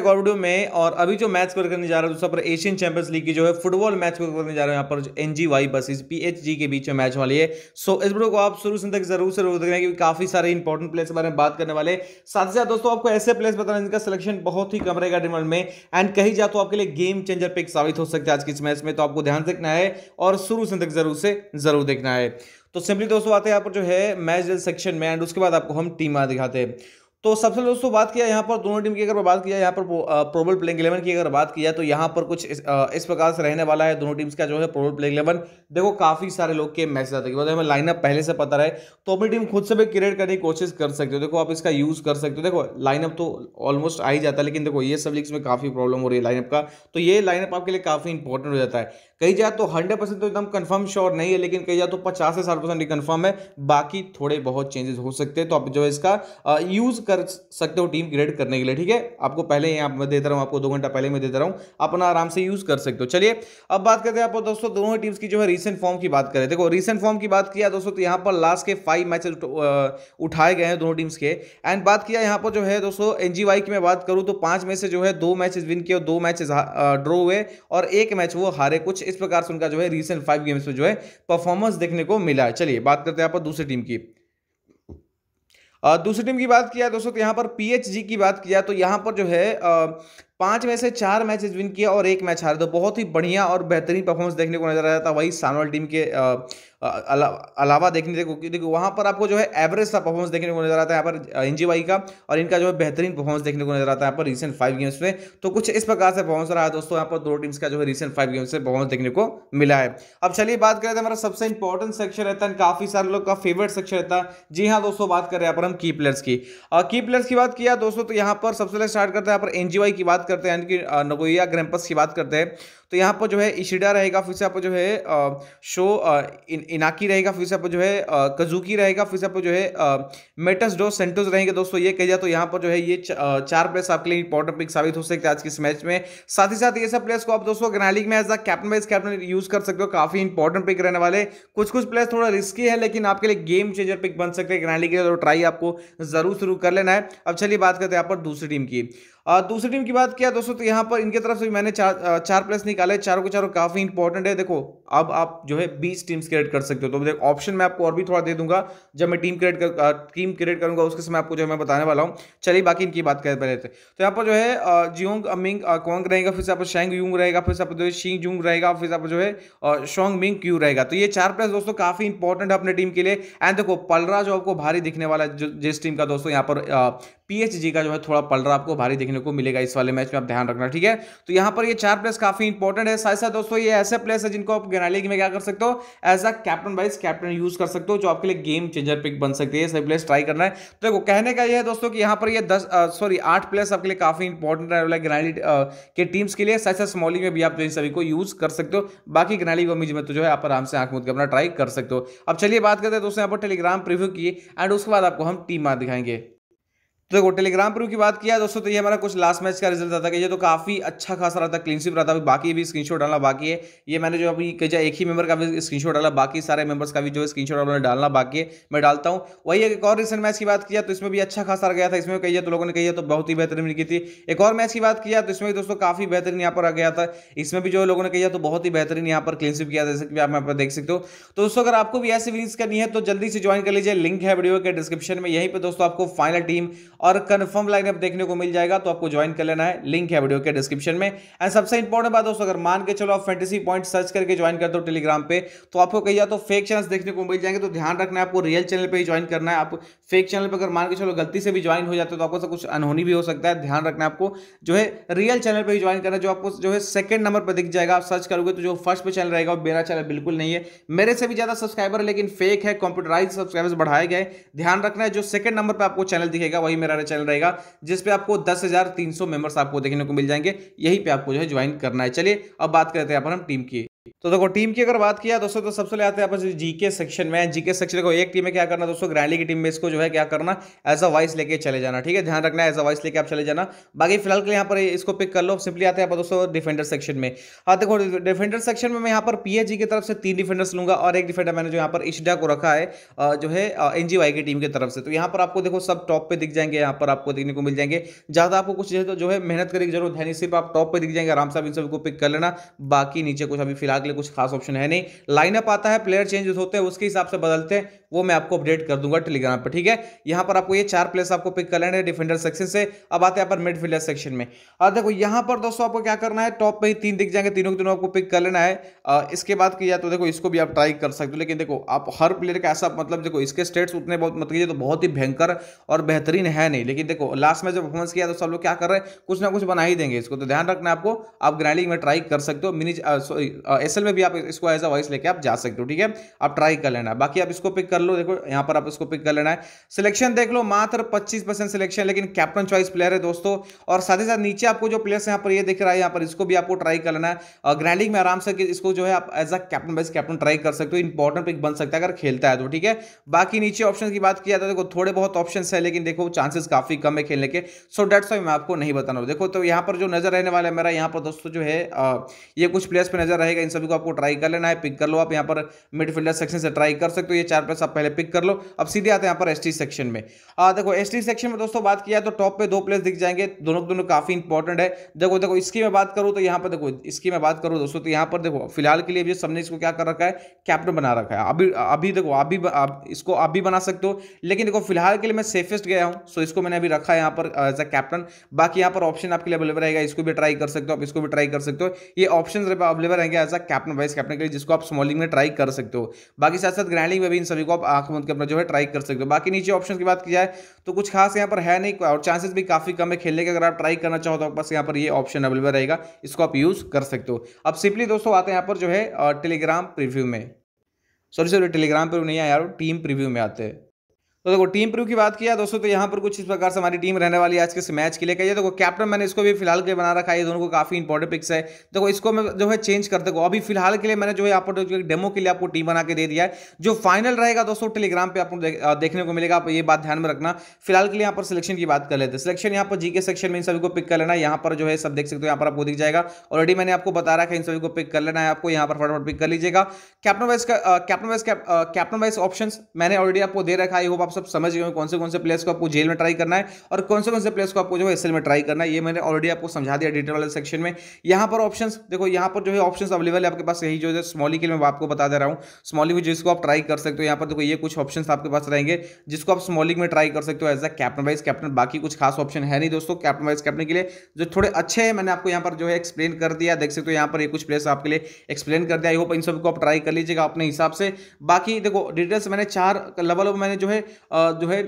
एक और वीडियो में और अभी जो मैच कवर करने जा रहा है दोस्तों पर एशियन चैंपियंस लीग की जो है फुटबॉल मैच कवर करने जा रहा है यहाँ पर N G Y versus P H G के बीच में मैच वाली है सो इस वीडियो को आप शुरू से तक जरूर से जरूर देखें क्योंकि काफी सारे इंपॉर्टेंट प्लेयर्स के बारे में बात करने वाले साथ ही साथ दोस्तों आपको ऐसे प्लेयर्स बताना जिनका सिलेक्शन बहुत ही कम रहेगा डिमांड में एंड कहीं जा तो आपके लिए गेम चेंजर पिक साबित हो सकता है आज के इस मैच में तो आपको ध्यान देखना है और शुरू से तक जरूर से जरूर देखना है तो सिंपली दोस्तों आते हैं यहाँ पर जो है मैच सेक्शन में एंड उसके बाद आपको हम टीम दिखाते हैं तो सबसे दोस्तों बात किया यहाँ पर दोनों टीम की अगर बात किया यहाँ पर प्रोबल प्लेइंग इलेवन की अगर बात किया तो यहाँ पर कुछ इस, इस प्रकार से रहने वाला है दोनों टीम्स का जो है प्रोबल प्लेइंग इलेवन देखो काफ़ी सारे लोग के मैसेज आते हैं हमें लाइनअप पहले से पता रहे तो अपनी टीम खुद से भी क्रिएट करने की कोशिश कर सकते हो देखो आप इसका यूज़ कर सकते हो देखो लाइनअप तो ऑलमोस्ट आ ही जाता है लेकिन देखो ये सब लीग्स में काफ़ी प्रॉब्लम हो रही है लाइनअप का तो ये लाइनअप आपके लिए काफ़ी इंपॉर्टेंट हो जाता है कई जा तो हंड्रेड परसेंट तो एकदम कन्फर्म श्योर नहीं है लेकिन कई जा तो पचास से साठ परसेंट कन्फर्म है बाकी थोड़े बहुत चेंजेस हो सकते हैं तो आप जो है इसका यूज़ कर कर सकते हो टीम क्रिएट करने के लिए ठीक है आपको पहले यहाँ मैं देता रहा हूँ आपको दो घंटा पहले मैं देता रहा हूँ अपना आराम से यूज कर सकते हो चलिए अब बात करते हैं आप दोस्तों दोनों ही टीम्स की जो है रीसेंट फॉर्म की बात करें देखो रीसेंट फॉर्म की बात किया दोस्तों तो यहाँ पर लास्ट के फाइव मैचेज उठाए गए हैं दोनों टीम्स के एंड बात किया यहाँ पर जो है दोस्तों एन की मैं बात करूँ तो पाँच में से जो है दो मैचेज विन किए दो मैचेस ड्रॉ हुए और एक मैच वो हारे कुछ इस प्रकार से उनका जो है रिसेंट फाइव गेम्स में जो है परफॉर्मेंस देखने को मिला है चलिए बात करते हैं आप दूसरी टीम की दूसरी टीम की बात किया दोस्तों तो यहाँ पर पीएचजी की बात किया तो यहाँ पर जो है पांच में से चार मैचेस विन किया और एक मैच हारे तो बहुत ही बढ़िया और बेहतरीन परफॉर्मेंस देखने को नजर आया था वही सानवाल टीम के आ, अलावा देखने को देखो वहां पर आपको जो है एवरेज सा परफॉर्मेंस देखने को नजर आता है यहाँ पर एनजीवाई का और इनका जो है बेहतरीन परफॉर्मेंस देखने को नजर आता है यहाँ पर रिसेंट फाइव गेम्स में तो कुछ इस प्रकार से परफॉर्मेंस रहा है दोस्तों यहाँ पर दो टीम्स का जो है रिसेंट फाइव गेम्स में परफॉर्मेंस देखने को मिला है अब चलिए बात करें तो हमारा सबसे इंपॉर्टेंट सेक्शन रहता है काफी सारे लोग का फेवरेट सेक्शन रहता है जी हाँ दोस्तों बात करें यहाँ पर हम की प्लेयर्स की की प्लेयर्स की बात किया दोस्तों तो यहाँ पर सबसे पहले स्टार्ट करते हैं यहाँ पर एनजीवाई की बात करते हैं यानी कि नगोया ग्रैम्पस की बात करते हैं तो यहाँ पर जो है इशिडा रहेगा फिर से आपको जो है शो इन, इनाकी रहेगा फिर से आपको जो है कजुकी रहेगा फिर से आपको जो है मेटस डो सेंटोज रहेंगे दोस्तों ये कह जाए तो यहाँ पर जो है ये चार प्लेयर्स आपके लिए इंपॉर्टेंट पिक साबित हो सकते हैं आज के इस मैच में साथ ही साथ ये सब प्लेयर्स को आप दोस्तों ग्रैंड में as a captain vice captain use कर सकते हो काफी इंपॉर्टेंट पिक रहने वाले कुछ कुछ प्लेयर्स थोड़ा रिस्की है लेकिन आपके लिए गेम चेंजर पिक बन सकते हैं ग्रैंड के लिए ट्राई तो आपको जरूर शुरू कर लेना है अब चलिए बात करते हैं यहाँ पर दूसरी टीम की दूसरी टीम की बात किया दोस्तों तो यहाँ पर इनके तरफ से मैंने चार चार प्लेयर्स निकाले चारों के चारों काफ़ी इंपॉर्टेंट है देखो अब आप जो है बीस टीम्स क्रिएट कर सकते हो तो देखो ऑप्शन मैं आपको और भी थोड़ा दे दूंगा जब मैं टीम क्रिएट कर टीम क्रिएट करूंगा उसके समय आपको जो है मैं बताने वाला हूँ चलिए बाकी इनकी बात करें पहले थे तो यहाँ पर जो है जियोंग मिंग क्वांग रहेगा फिर आप शेंग यूंग रहेगा फिर आप जो है शिंग जूंग रहेगा फिर आप जो है शोंग मिंग क्यू रहेगा तो ये चार प्लेस दोस्तों काफ़ी इंपॉर्टेंट है अपने टीम के लिए एंड देखो पलरा जो आपको भारी दिखने वाला है जिस टीम का दोस्तों यहाँ पर पीएचजी का जो है थोड़ा पलरा आपको भारी देखने को मिलेगा इस वाले मैच में आप ध्यान रखना ठीक है तो यहाँ पर ये चार प्लेस काफ़ी इंपॉर्टेंट है साथ साथ दोस्तों ये ऐसे प्लेयर्स है जिनको आप गेना लीग में क्या कर सकते हो as a captain vice captain use कर सकते हो जो आपके लिए गेम चेंजर पिक बन सकती है सभी प्लेयर्स ट्राई करना है तो देखो कहने का यह है दोस्तों कि यहाँ पर ये दस सॉरी आठ प्लेयर्स आपके लिए काफी इंपॉर्टेंट रहने वाला ग्रैंड के टीम्स के लिए साथ साथ स्मॉलिंग में भी आप जो तो सभी को यूज कर सकते हो बाकी ग्रैंड लीग में तो जो है आप आराम से आंख मुद के अपना ट्राई कर सकते हो अब चलिए बात करते हैं दोस्तों यहाँ पर टेलीग्राम प्रिव्यू की एंड उसके बाद आपको हम टीम दिखाएंगे तो देखो तो टेलीग्राम प्रू की बात किया दोस्तों तो ये हमारा कुछ लास्ट मैच का रिजल्ट आता कि ये तो काफी अच्छा खासा रहा था क्लीन रहा था बाकी भी स्क्रीनशॉट डालना बाकी है ये मैंने जो अभी कहा एक ही मेंबर का भी स्क्रीनशॉट डाला बाकी सारे मेंबर्स का भी जो है उन्होंने डालना बाकी है मैं डालता हूँ वही एक और रिसेंट मैच की बात किया तो इसमें भी अच्छा खासा गया था इसमें कही तो लोगों ने कही तो बहुत ही बेहतरीन की थी एक और मैच की बात किया तो इसमें भी दोस्तों काफी बेहतरीन यहाँ पर आ गया था इसमें भी जो लोगों ने कही तो बहुत ही बेहतरीन यहाँ पर क्लीन किया जैसे कि आप यहाँ पर देख सकते हो तो दोस्तों अगर आपको भी ऐसी विनिंग्स करनी है तो जल्दी से ज्वाइन कर लीजिए लिंक है वीडियो के डिस्क्रिप्शन में यहीं पर दोस्तों आपको फाइनल टीम और कन्फर्म लाइनअप देखने को मिल जाएगा तो आपको ज्वाइन कर लेना है लिंक है वीडियो के डिस्क्रिप्शन में एंड सबसे इंपॉर्टेंट बात दोस्तों अगर मान के चलो आप फेंटेसी पॉइंट सर्च करके ज्वाइन कर दो टेलीग्राम पे तो आपको कही तो फेक चैनल देखने को मिल जाएंगे तो ध्यान रखना है आपको रियल चैनल पर ही ज्वाइन करना है आप फेक चैनल पर अगर मान के चलो गलती से भी ज्वाइन हो जाते हो तो आपको कुछ अनहोनी भी हो सकता है ध्यान रखना है आपको जो है रियल चैनल पर ही ज्वाइन करना जो आपको जो है सेकंड नंबर पर दिख जाएगा आप सर्च करोगे तो जो फर्स्ट पर चैनल रहेगा वो मेरा चैनल बिल्कुल नहीं है मेरे से भी ज़्यादा सब्सक्राइबर लेकिन फेक है कंप्यूटराइज सब्सक्राइबर्स बढ़ाए गए ध्यान रखना है जो सेकंड नंबर पर आपको चैनल दिखेगा वही मेरा चैनल रहेगा जिस पे आपको दस हज़ार तीन सौ मेंबर्स आपको देखने को मिल जाएंगे यही पे आपको जो है ज्वाइन करना है चलिए अब बात करते हैं अपन हम टीम की तो देखो टीम की अगर बात किया दोस्तों तो सबसे पहले आते हैं अपन जीके सेक्शन में जीके सेक्शन को एक टीम में क्या करना दोस्तों ग्रैंडली की टीम में इसको जो है क्या करना एज अ वाइस लेके चले जाना ठीक है ध्यान रखना एज अ वाइस लेके आप चले जाना बाकी फिलहाल के यहाँ पर इसको पिक कर लो सिंपली आते हैं आप दोस्तों डिफेंडर सेक्शन में हाँ देखो डिफेंडर सेक्शन में मैं यहाँ पर पी की तरफ से तीन डिफेंडर्स लूंगा और एक डिफेंडर मैंने जो यहाँ पर इशडा को रखा है जो है एनजीवाई की टीम की तरफ से तो यहाँ पर आपको देखो सब टॉप पर दिख जाएंगे यहाँ पर आपको देखने को मिल जाएंगे ज्यादा आपको कुछ जो है तो मेहनत करने की जरूरत है नहीं सिर्फ आप टॉप पर दिख जाएंगे आराम से आप इन सभी को पिक कर लेना बाकी नीचे कुछ अभी फिलहाल फिलहाल के लिए कुछ खास ऑप्शन है नहीं लाइनअप आता है प्लेयर चेंजेस होते हैं उसके हिसाब से बदलते हैं वो मैं आपको अपडेट कर दूंगा टेलीग्राम पर ठीक है यहाँ पर आपको ये चार प्लेयर्स आपको पिक कर लेना है डिफेंडर सेक्शन से अब आते हैं पर मिडफील्डर सेक्शन में और देखो यहाँ पर दोस्तों आपको क्या करना है टॉप पर ही तीन दिख जाएंगे तीनों के तीनों आपको पिक कर लेना है इसके बाद या तो देखो इसको भी आप ट्राई कर सकते हो लेकिन देखो आप हर प्लेयर का ऐसा मतलब देखो इसके स्टेट्स उतने बहुत मत कीजिए तो बहुत ही भयंकर और बेहतरीन है नहीं लेकिन देखो लास्ट में जब परफॉर्मेंस किया तो सब लोग क्या कर रहे हैं कुछ ना कुछ बना ही देंगे इसको तो ध्यान रखना आपको आप ग्राइंडिंग में ट्राई कर सकते हो मिनी सॉरी एस में भी आप इसको एज अ वॉइस लेके आप जा सकते हो ठीक है आप ट्राई कर लेना बाकी आप इसको पिक कर लो देखो यहाँ पर आप इसको पिक कर लेना है सिलेक्शन देख लो मात्र पच्चीस परसेंट सिलेक्शन लेकिन कैप्टन चॉइस प्लेयर है दोस्तों और साथ ही साथ नीचे आपको जो प्लेयर्स यहाँ पर ये दिख रहा है यहाँ पर इसको भी आपको ट्राई कर लेना है ग्रैंडिंग में आराम से इसको जो है आप as a captain vice captain try कर सकते हो इंपॉर्टेंट पिक बन सकता है अगर खेलता है तो ठीक है बाकी नीचे ऑप्शन की बात किया जाए तो देखो थोड़े बहुत ऑप्शन है लेकिन देखो चांसेस काफी कम है खेलने के सो डेट्स वाई मैं आपको नहीं बताना देखो तो यहाँ पर जो नजर रहने वाला है मेरा यहाँ पर दोस्तों जो है ये कुछ प्लेयर्स पर नजर रहेगा इन सभी को आपको ट्राई कर लेना है पिक कर लो आप यहाँ पर मिडफील्डर सेक्शन से ट्राई कर सकते हो ये चार प्लेस आप पहले पिक कर लो अब सीधे आते हैं यहाँ पर एस सेक्शन में आ, देखो एस सेक्शन में दोस्तों बात किया तो टॉप पर दो प्लेस दिख जाएंगे दोनों दोनों काफी इंपॉर्टेंट है देखो देखो इसकी मैं बात करूँ तो यहाँ पर देखो इसकी मैं बात करूँ दोस्तों तो यहाँ पर देखो फिलहाल के लिए भी सबने इसको क्या कर रखा है कैप्टन बना रखा है अभी अभी देखो अभी इसको आप भी बना सकते हो लेकिन देखो फिलहाल के लिए मैं सेफेस्ट गया हूँ सो इसको मैंने अभी रखा है यहाँ पर एज अ कैप्टन बाकी यहाँ पर ऑप्शन आपके लिए अवेलेबल रहेगा इसको भी ट्राई कर सकते हो आप इसको भी ट्राई कर सकते हो ये ऑप्शन अवेलेबल रहेंगे as a captain vice captain के लिए जिसको आप स्मॉलिंग में ट्राई कर सकते हो बाकी साथ साथ ग्रैंडिंग में भी इन सभी को आप आंख के अपना जो है ट्राई कर सकते हो बाकी नीचे ऑप्शन की बात की जाए तो कुछ खास यहाँ पर है नहीं और चांसेस भी काफ़ी कम है खेलने के अगर आप ट्राई करना चाहो तो आपके पास यहाँ पर ये ऑप्शन अवेलेबल रहेगा इसको आप यूज़ कर सकते हो अब सिंपली दोस्तों आते हैं यहाँ पर जो है टेलीग्राम प्रिव्यू में सॉरी सॉरी टेलीग्राम पर नहीं आया यार टीम प्रिव्यू में आते हैं तो देखो टीम प्रू की बात किया दोस्तों तो यहाँ पर कुछ इस प्रकार से हमारी टीम रहने वाली है आज के इस मैच के लिए कहिए देखो कैप्टन मैंने इसको भी फिलहाल के बना रखा है दोनों को काफी इंपॉर्टेंट पिक्स है देखो इसको मैं जो है चेंज कर देखो अभी फिलहाल के लिए मैंने जो है आपको डेमो के लिए आपको टीम बना के दे दिया है जो फाइनल रहेगा दोस्तों टेलीग्राम पर आपको देखने को मिलेगा आप ये बात ध्यान में रखना फिलहाल के लिए यहाँ पर सिलेक्शन की बात कर लेते हैं सिलेक्शन यहाँ पर जीके सेक्शन में इन सभी को पिक कर लेना यहाँ पर जो है सब देख सकते हो यहाँ पर आपको दिख जाएगा ऑलरेडी मैंने आपको बता रखा है इन सभी को पिक कर लेना है आपको यहाँ पर फटाफट पिक कर लीजिएगा captain vice captain vice captain vice option मैंने ऑलरेडी आपको दे रखा है होप आप सब समझ गए कौन से कौन से प्लेस को आपको जेल में ट्राई करना है और कौन से कौन से प्लेस को आपको जो है एसएल में ट्राई करना है ये मैंने ऑलरेडी आपको समझा दिया डिटेल वाले सेक्शन में यहाँ पर ऑप्शन देखो यहाँ पर जो है ऑप्शन अवेलेबल है आपके पास यही जो है स्मॉली के लिए मैं आपको बता दे रहा हूँ स्मॉली में जिसको आप ट्राई कर सकते हो यहाँ पर देखो ये कुछ ऑप्शन आपके पास रहेंगे जिसको आप स्मॉलिंग में ट्राई कर सकते हो as a captain vice captain बाकी कुछ खास ऑप्शन है नहीं दोस्तों कैप्टन वाइज कैप्टन के लिए जो थोड़े अच्छे हैं मैंने आपको यहाँ पर जो है एक्सप्लेन कर दिया देख सकते हो यहाँ पर ये कुछ प्लेस आपके लिए एक्सप्लेन कर दिया आई होप इन सबको आप ट्राई कर लीजिएगा अपने हिसाब से बाकी देखो डिटेल्स मैंने चार लेवल मैंने जो है जो है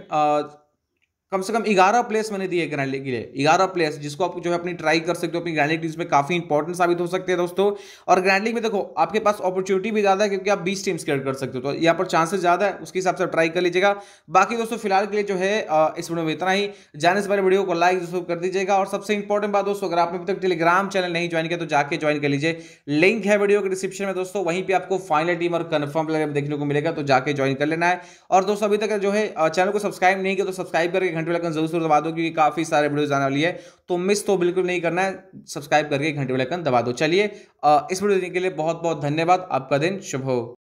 कम से कम ग्यारह प्लेस मैंने दिए ग्रैंडली के लिए ग्यारह प्लेस जिसको आप जो है अपनी ट्राई कर सकते हो अपनी ग्रैंडली टीम्स में काफी इंपॉर्टेंट साबित हो सकते हैं दोस्तों और ग्रैंडली में देखो आपके पास अपॉर्चुनिटी भी ज्यादा है क्योंकि आप बीस टीम्स क्रिएट कर सकते हो तो यहाँ पर चांसेस ज्यादा है उसके हिसाब से आप ट्राई कर लीजिएगा बाकी दोस्तों फिलहाल के लिए जो है इस वीडियो में इतना ही जाने से पहले वीडियो को लाइक दोस्तों कर दीजिएगा और सबसे इंपॉर्टेंट बात दोस्तों अगर आपने अभी तक टेलीग्राम चैनल नहीं ज्वाइन किया तो जाके ज्वाइन कर लीजिए लिंक है वीडियो के डिस्क्रिप्शन में दोस्तों वहीं पर आपको फाइनल टीम और कन्फर्म प्लेयर देखने को मिलेगा तो जाके ज्वाइन कर लेना है और दोस्तों अभी तक जो है चैनल को सब्सक्राइब नहीं किया तो सब्सक्राइब करके घंटे वाला जरूर जरूर दबा दो क्योंकि काफ़ी सारे वीडियोज आने वाली है तो मिस तो बिल्कुल नहीं करना है सब्सक्राइब करके घंटे वाला दबा दो चलिए इस वीडियो देखने के लिए बहुत बहुत धन्यवाद आपका दिन शुभ हो